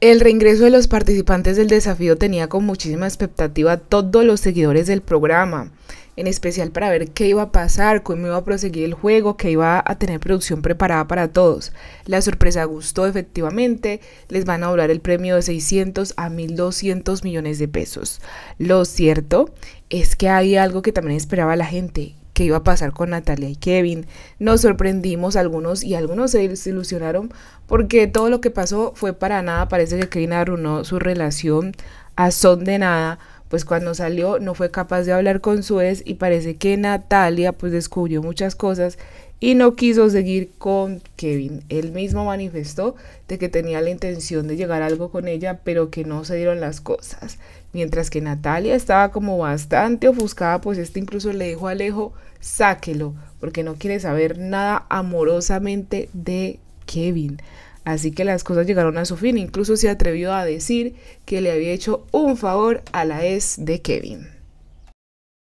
El reingreso de los participantes del desafío tenía con muchísima expectativa a todos los seguidores del programa, en especial para ver qué iba a pasar, cómo iba a proseguir el juego, qué iba a tener producción preparada para todos. La sorpresa gustó efectivamente, les van a doblar el premio de 600 a 1200 millones de pesos. Lo cierto es que hay algo que también esperaba la gente iba a pasar con Natalia y Kevin. Nos sorprendimos algunos y algunos se desilusionaron porque todo lo que pasó fue para nada. Parece que Kevin arruinó su relación a son de nada pues cuando salió no fue capaz de hablar con su ex y parece que Natalia pues descubrió muchas cosas y no quiso seguir con Kevin. Él mismo manifestó de que tenía la intención de llegar a algo con ella, pero que no se dieron las cosas. Mientras que Natalia estaba como bastante ofuscada, pues este incluso le dijo a Alejo, sáquelo, porque no quiere saber nada amorosamente de Kevin. Así que las cosas llegaron a su fin. Incluso se atrevió a decir que le había hecho un favor a la ex de Kevin.